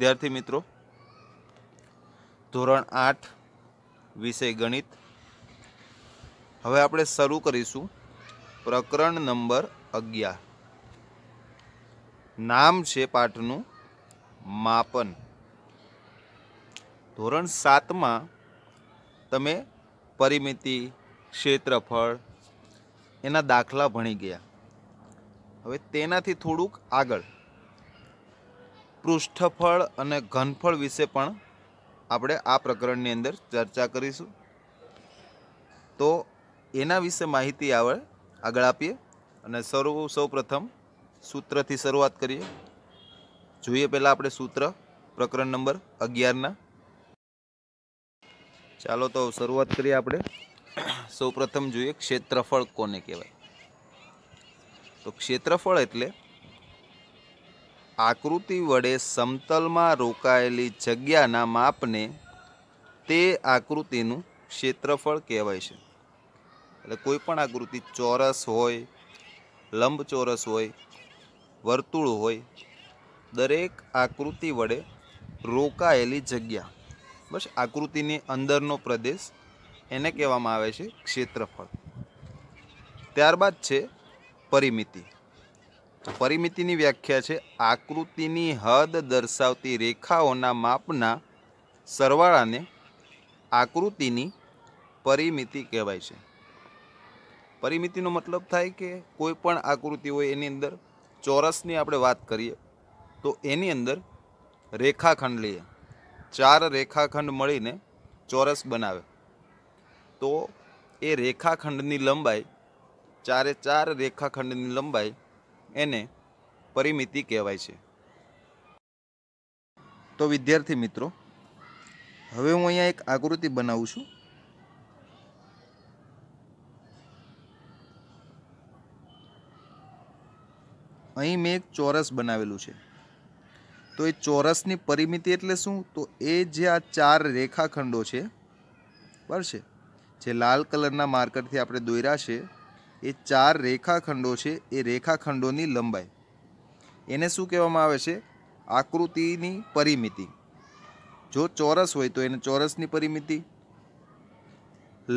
વિદ્યાર્થી મિત્રો ધોરણ આઠ વિષય ગણિત હવે આપણે શરૂ કરીશું પ્રકરણ નંબર અગિયાર નામ છે પાઠનું માપન ધોરણ સાતમાં તમે પરિમિતિ ક્ષેત્રફળ એના દાખલા ભણી ગયા હવે તેનાથી થોડુંક આગળ પૃષ્ઠફળ અને ઘનફળ વિશે પણ આપણે આ પ્રકરણની અંદર ચર્ચા કરીશું તો એના વિશે માહિતી આગળ આગળ આપીએ અને સર્વ સૌપ્રથમ સૂત્રથી શરૂઆત કરીએ જોઈએ પહેલાં આપણે સૂત્ર પ્રકરણ નંબર અગિયારના ચાલો તો શરૂઆત કરીએ આપણે સૌપ્રથમ જોઈએ ક્ષેત્રફળ કોને કહેવાય તો ક્ષેત્રફળ એટલે આકૃતિ વડે સમતલમાં રોકાયેલી જગ્યાના માપને તે આકૃતિનું ક્ષેત્રફળ કહેવાય છે એટલે કોઈ પણ આકૃતિ ચોરસ હોય લંબચોરસ હોય વર્તુળ હોય દરેક આકૃતિ વડે રોકાયેલી જગ્યા બસ આકૃતિની અંદરનો પ્રદેશ એને કહેવામાં આવે છે ક્ષેત્રફળ ત્યારબાદ છે પરિમિતિ પરિમિતિની વ્યાખ્યા છે આકૃતિની હદ દર્શાવતી રેખાઓના માપના સરવાળાને આકૃતિની પરિમિતિ કહેવાય છે પરિમિતિનો મતલબ થાય કે કોઈ પણ આકૃતિ હોય એની અંદર ચોરસની આપણે વાત કરીએ તો એની અંદર રેખાખંડ લઈએ ચાર રેખાખંડ મળીને ચોરસ બનાવે તો એ રેખાખંડની લંબાઈ ચારે ચાર રેખાખંડની લંબાઈ એને પરિમિતિ કહેવાય છે તો વિદ્યાર્થી મિત્રો હવે હું અહીંયા એક આકૃતિ બનાવું છું અહીં મેં એક ચોરસ બનાવેલું છે તો એ ચોરસની પરિમિતિ એટલે શું તો એ જે આ ચાર રેખાખંડો છે બરાબર છે જે લાલ કલરના માર્કરથી આપણે દોર્યા છે એ ચાર રેખાખંડો છે એ રેખાખંડોની લંબાઈ એને શું કહેવામાં આવે છે આકૃતિની પરિમિતિ જો ચોરસ હોય તો એને ચોરસની પરિમિતિ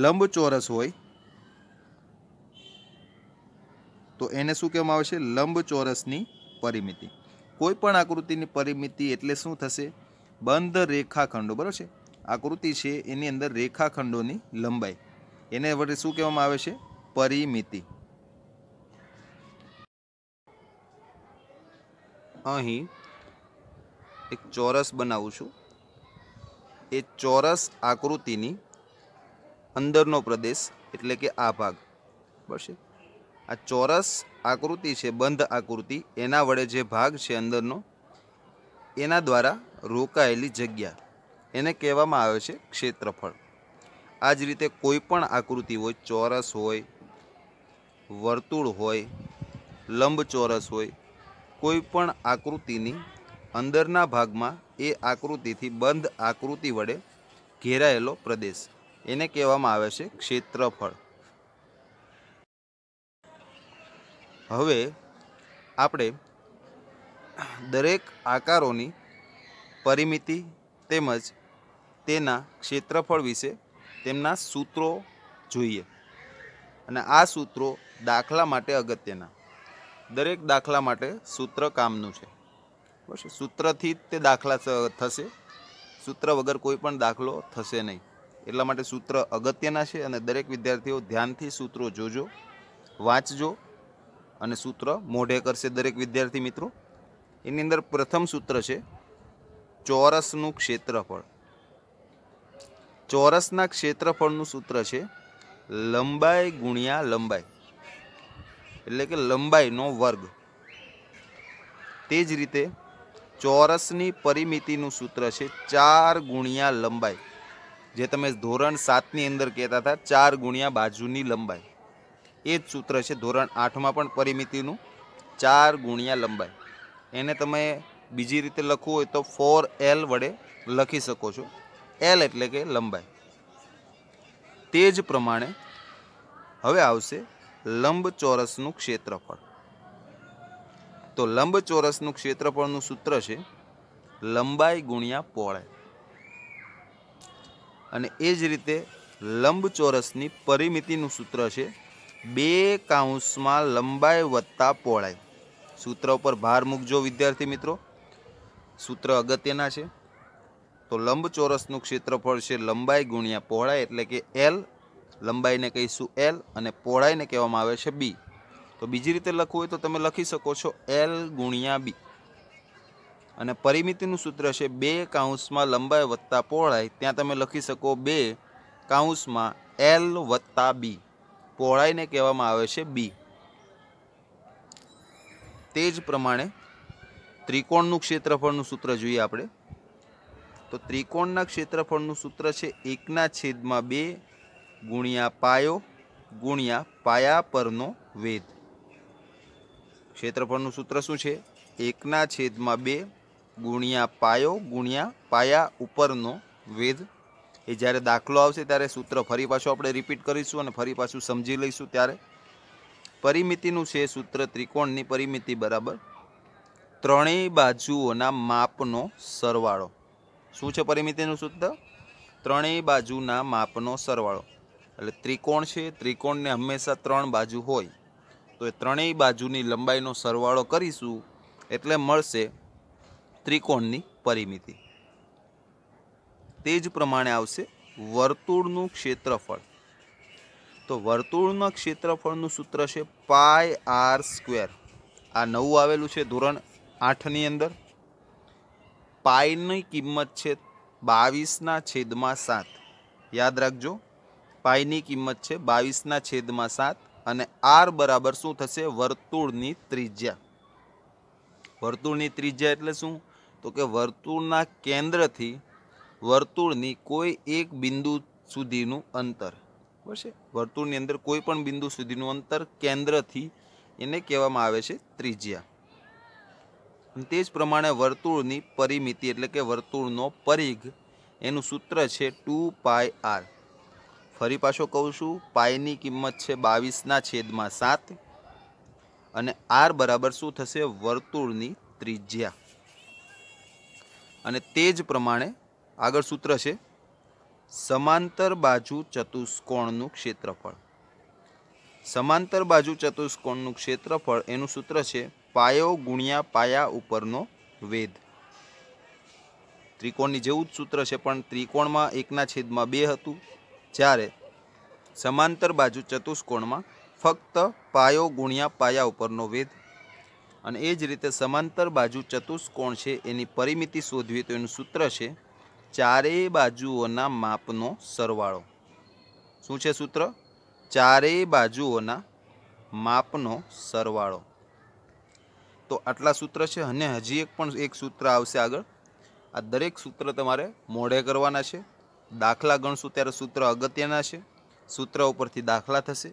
લંબચોરસ હોય તો એને શું કહેવામાં આવે છે લંબચોરસની પરિમિતિ કોઈ પણ આકૃતિની પરિમિતિ એટલે શું થશે બંધ રેખાખંડો બરાબર છે આકૃતિ છે એની અંદર રેખાખંડોની લંબાઈ એને વડે શું કહેવામાં આવે છે પરિમિતિ અહીં એક ચોરસ બનાવું છું એ ચોરસ આકૃતિની અંદરનો પ્રદેશ એટલે કે આ ભાગ બરાબર આ ચોરસ આકૃતિ છે બંધ આકૃતિ એના વડે જે ભાગ છે અંદરનો એના દ્વારા રોકાયેલી જગ્યા એને કહેવામાં આવે છે ક્ષેત્રફળ આ જ રીતે કોઈ પણ આકૃતિ હોય ચોરસ હોય વર્તુળ હોય લંબચોરસ હોય કોઈપણ આકૃતિની અંદરના ભાગમાં એ આકૃતિથી બંધ આકૃતિ વડે ઘેરાયેલો પ્રદેશ એને કહેવામાં આવે છે ક્ષેત્રફળ હવે આપણે દરેક આકારોની પરિમિતિ તેમજ તેના ક્ષેત્રફળ વિશે તેમના સૂત્રો જોઈએ અને આ સૂત્રો દાખલા માટે અગત્યના દરેક દાખલા માટે સૂત્ર કામનું છે બસ સૂત્રથી જ તે દાખલા થશે સૂત્ર વગર કોઈ પણ દાખલો થશે નહીં એટલા માટે સૂત્ર અગત્યના છે અને દરેક વિદ્યાર્થીઓ ધ્યાનથી સૂત્રો જોજો વાંચજો અને સૂત્ર મોઢે કરશે દરેક વિદ્યાર્થી મિત્રો એની અંદર પ્રથમ સૂત્ર છે ચોરસનું ક્ષેત્રફળ ચોરસના ક્ષેત્રફળનું સૂત્ર છે લંબાઈ ગુણ્યા લંબાઈ એટલે કે લંબાઈનો વર્ગ તે જ રીતે ચોરસની પરિમિતિનું સૂત્ર છે ચાર ગુણ્યા લંબાઈ જે તમે ધોરણ સાતની અંદર કહેતા હતા ચાર ગુણ્યા બાજુની લંબાઈ એ જ સૂત્ર છે ધોરણ આઠમાં પણ પરિમિતિનું ચાર ગુણ્યા લંબાઈ એને તમે બીજી રીતે લખવું હોય તો ફોર એલ વડે લખી શકો છો એલ એટલે કે લંબાઈ તે જ પ્રમાણે હવે આવશે લંબચોરસનું ક્ષેત્રફળ તો લંબચોરસનું ક્ષેત્રફળનું સૂત્ર છે લંબાઈ ગુણ્યા પહોળાઈ અને એ જ રીતે લંબચોરસની પરિમિતિનું સૂત્ર છે બે કાઉન્સમાં લંબાઈ વત્તા પોળાઈ સૂત્ર ઉપર ભાર મૂકજો વિદ્યાર્થી મિત્રો સૂત્ર અગત્યના છે તો લંબ ચોરસનું ક્ષેત્રફળ છે લંબાઈ ગુણ્યા પહોળાઈ એટલે કે એલ લંબાઈને કહીશું એલ અને પહોળાઈને કહેવામાં આવે છે બી તો બીજી રીતે લખવું હોય તો તમે લખી શકો છો એલ ગુણ્યા બી અને પરિમિતિનું સૂત્ર છે બે કાઉન્સમાં લંબાઈ વત્તા પહોળાઈ ત્યાં તમે લખી શકો બે કાઉન્સમાં એલ વત્તા બી પહોળાઈને કહેવામાં આવે છે બી તે જ પ્રમાણે ત્રિકોણનું ક્ષેત્રફળનું સૂત્ર જોઈએ આપણે તો ત્રિકોણના ક્ષેત્રફળનું સૂત્ર છે એકના છેદમાં બે ગુણ્યા પાયો ગુણ્યા પાયા પરનો વેદ ક્ષેત્રફળનું સૂત્ર શું છે એકના છેદમાં બે ગુણ્યા પાયો ગુણ્યા પાયા ઉપરનો વેદ એ જ્યારે દાખલો આવશે ત્યારે સૂત્ર ફરી પાછું આપણે રિપીટ કરીશું અને ફરી પાછું સમજી લઈશું ત્યારે પરિમિતિનું છે સૂત્ર ત્રિકોણની પરિમિતિ બરાબર ત્રણેય બાજુઓના માપનો સરવાળો શું છે પરિમિતિનું સૂત્ર ત્રણેય બાજુના માપનો સરવાળો એટલે ત્રિકોણ છે ત્રિકોણને હંમેશા ત્રણ બાજુ હોય તો એ ત્રણેય બાજુની લંબાઈનો સરવાળો કરીશું એટલે મળશે ત્રિકોણની પરિમિતિ તે જ પ્રમાણે આવશે વર્તુળનું ક્ષેત્રફળ તો વર્તુળના ક્ષેત્રફળનું સૂત્ર છે પાય આર સ્ક્વેર આ નવું આવેલું છે ધોરણ આઠની અંદર પાઈની કિંમત છે બાવીસના છેદમાં સાત યાદ રાખજો પાઈની કિંમત છે બાવીસના છેદમાં સાત અને આર બરાબર શું થશે વર્તુળની ત્રિજ્યા વર્તુળની ત્રિજ્યા એટલે શું તો કે વર્તુળના કેન્દ્રથી વર્તુળની કોઈ એક બિંદુ સુધીનું અંતર બરાબર વર્તુળની અંદર કોઈ પણ બિંદુ સુધીનું અંતર કેન્દ્રથી એને કહેવામાં આવે છે ત્રિજ્યા તે જ પ્રમાણે વર્તુળની પરિમિતિ એટલે કે વર્તુળનો પરિઘ એનું સૂત્ર છે ટુ પાય આર ફરી પાછો કહું છું પાયની કિંમત છે બાવીસના છેદમાં સાત અને આર બરાબર શું થશે વર્તુળની ત્રિજ્યા અને તે જ પ્રમાણે આગળ સૂત્ર છે સમાંતર બાજુ ચતુષ્કોણનું ક્ષેત્રફળ સમાંતર બાજુ ચતુષ્કોણનું ક્ષેત્રફળ એનું સૂત્ર છે પાયો ગુણ્યા પાયા ઉપરનો વેદ ત્રિકોણની જેવું જ સૂત્ર છે પણ ત્રિકોણમાં એકના છેદમાં બે હતું જ્યારે સમાંતર બાજુ ચતુષ્કોણમાં ફક્ત પાયો ગુણ્યા પાયા ઉપરનો વેદ અને એ જ રીતે સમાંતર બાજુ ચતુષ્કોણ છે એની પરિમિતિ શોધવી તો એનું સૂત્ર છે ચારેય બાજુઓના માપનો સરવાળો શું છે સૂત્ર ચારેય બાજુઓના માપનો સરવાળો તો આટલા સૂત્ર છે અને હજી એક પણ એક સૂત્ર આવશે આગળ આ દરેક સૂત્ર તમારે મોઢે કરવાના છે દાખલા ગણશું ત્યારે સૂત્ર અગત્યના છે સૂત્ર ઉપરથી દાખલા થશે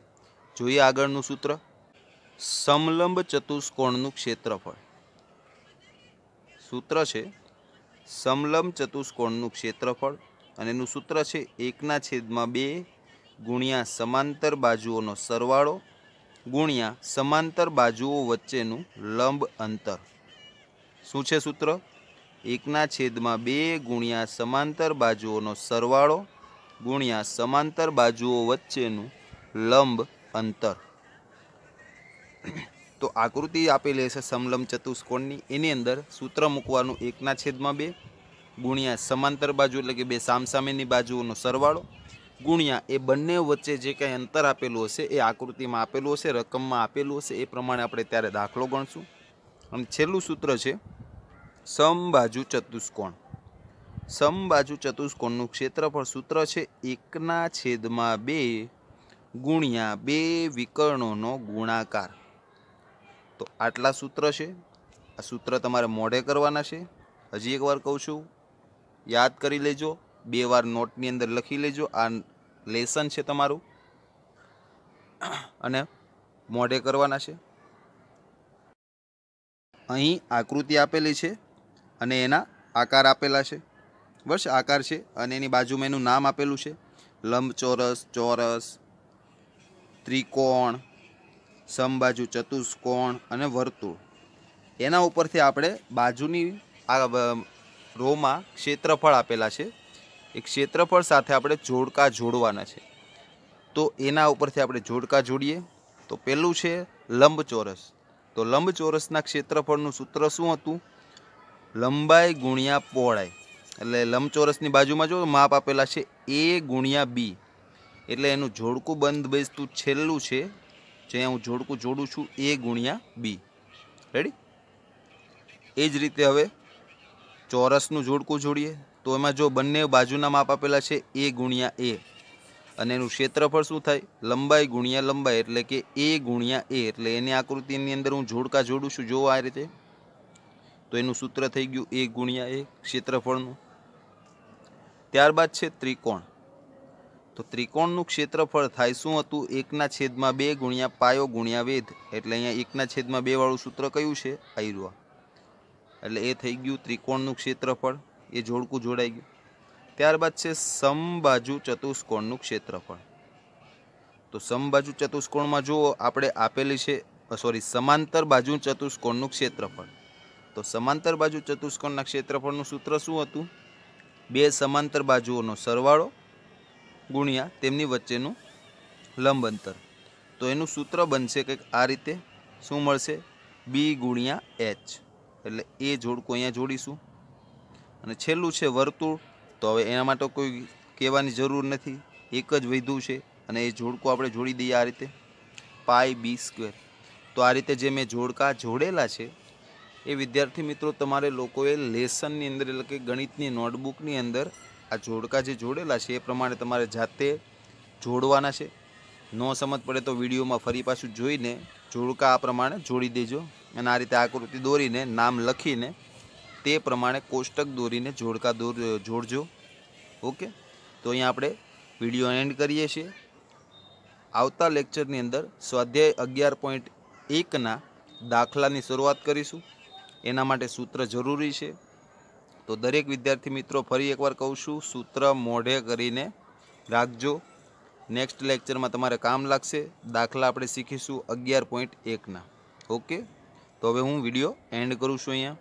જોઈએ આગળનું સૂત્ર સમલંબ ચતુષ્કોણનું ક્ષેત્રફળ સૂત્ર છે સમલંબ ચતુષ્કોણનું ક્ષેત્રફળ અને એનું સૂત્ર છે એકના છેદમાં બે ગુણ્યા સમાંતર બાજુઓનો સરવાળો ગુણ્યા સમાંતર બાજુઓ વચ્ચેનું લંબ અંતર શું છે સૂત્ર એકના છેદમાં બે ગુણ્યા સમાંતર બાજુઓનો સરવાળો ગુણ્યા સમાંતર બાજુઓ વચ્ચેનું લંબ અંતર તો આકૃતિ આપેલી હશે સમલંબ ચતુષ્કોણની એની અંદર સૂત્ર મૂકવાનું એકના છેદમાં બે ગુણ્યા સમાંતર બાજુ એટલે કે બે સામસામેની બાજુઓનો સરવાળો ગુણ્યા એ બંને વચ્ચે જે કાંઈ અંતર આપેલું હશે એ આકૃતિમાં આપેલું હશે રકમમાં આપેલું હશે એ પ્રમાણે આપણે ત્યારે દાખલો ગણશું અને છેલ્લું સૂત્ર છે સમબાજુ ચતુષ્કોણ સમબાજુ ચતુષ્કોણનું ક્ષેત્રફળ સૂત્ર છે એકના છેદમાં બે ગુણ્યા બે વિકર્ણોનો ગુણાકાર તો આટલા સૂત્ર છે આ સૂત્ર તમારે મોઢે કરવાના છે હજી એકવાર કહું છું યાદ કરી લેજો બે વાર નોટની અંદર લખી લેજો આ લેસન છે તમારું અને મોઢે કરવાના છે અહીં આકૃતિ આપેલી છે અને એના આકાર આપેલા છે વર્ષ આકાર છે અને એની બાજુમાં એનું નામ આપેલું છે લંબચોરસ ચોરસ ત્રિકોણ સમબાજુ ચતુષ્કોણ અને વર્તુળ એના ઉપરથી આપણે બાજુની આ રોમાં ક્ષેત્રફળ આપેલા છે એ ક્ષેત્રફળ સાથે આપણે જોડકા જોડવાના છે તો એના ઉપરથી આપણે જોડકા જોડીએ તો પહેલું છે લંબચોરસ તો લંબચોરસના ક્ષેત્રફળનું સૂત્ર શું હતું લંબાઈ ગુણ્યા પહોળાઈ એટલે લંબચોરસની બાજુમાં જો માપ આપેલા છે એ ગુણ્યા બી એટલે એનું જોડકું બંધ બેસતું છેલ્લું છે જે હું જોડકું જોડું છું એ ગુણ્યા બી રેડી એ જ રીતે હવે ચોરસનું જોડકું જોડીએ તો એમાં જો બંને બાજુના માપ આપેલા છે એ ગુણ્યા એ અને એનું ક્ષેત્રફળ શું થાય લંબાઈ ગુણ્યા લંબાઈ એટલે કે એ ગુણ્યા એ એટલે એની આકૃતિની અંદર હું જોડકા જોડું છું જોવો આ રીતે તો એનું સૂત્ર થઈ ગયું એ ગુણ્યા એ ક્ષેત્રફળનું ત્યારબાદ છે ત્રિકોણ તો ત્રિકોણનું ક્ષેત્રફળ થાય શું હતું એકના છેદમાં બે ગુણ્યા પાયો ગુણ્યા વેધ એટલે અહીંયા એકના છેદમાં બેવાળું સૂત્ર કયું છે આયરવા એટલે એ થઈ ગયું ત્રિકોણનું ક્ષેત્રફળ એ જોડકું જોડાઈ ગયું ત્યારબાદ છે સમબાજુ ચતુષ્કોણનું ક્ષેત્રફળ તો સમબાજુ ચતુષ્કોણમાં જુઓ આપણે આપેલી છે સોરી સમાંતર બાજુ ચતુષ્કોણનું ક્ષેત્રફળ તો સમાંતર બાજુ ચતુષ્કોણના ક્ષેત્રફળનું સૂત્ર શું હતું બે સમાંતર બાજુઓનો સરવાળો ગુણ્યા તેમની વચ્ચેનું લંબ અંતર તો એનું સૂત્ર બનશે કંઈક આ રીતે શું મળશે બી ગુણ્યા એચ એટલે એ જોડકું અહીંયા જોડીશું અને છેલ્લું છે વર્તુળ તો હવે એના માટે કોઈ કહેવાની જરૂર નથી એક જ વૈધું છે અને એ જોડકું આપણે જોડી દઈએ આ રીતે પાય બી સ્ક્વેર તો આ રીતે જે મેં જોડકા જોડેલા છે એ વિદ્યાર્થી મિત્રો તમારે લોકોએ લેસનની અંદર એટલે કે ગણિતની નોટબુકની અંદર આ જોડકા જે જોડેલા છે એ પ્રમાણે તમારે જાતે જોડવાના છે ન સમજ પડે તો વિડીયોમાં ફરી પાછું જોઈને જોડકા આ પ્રમાણે જોડી દેજો અને આ રીતે આકૃતિ દોરીને નામ લખીને તે પ્રમાણે કોષ્ટક દોરીને જોડકા દોર જોડજો ઓકે તો અહીંયા આપણે વિડીયો એન્ડ કરીએ છીએ આવતા લેક્ચરની અંદર સ્વાધ્યાય અગિયાર પોઈન્ટ એકના દાખલાની શરૂઆત કરીશું એના માટે સૂત્ર જરૂરી છે તો દરેક વિદ્યાર્થી મિત્રો ફરી એકવાર કહું છું સૂત્ર મોઢે કરીને રાખજો નેક્સ્ટ લેક્ચરમાં તમારે કામ લાગશે દાખલા આપણે શીખીશું અગિયાર પોઈન્ટ એકના ઓકે તો હવે હું વિડીયો એન્ડ કરું છું અહીંયા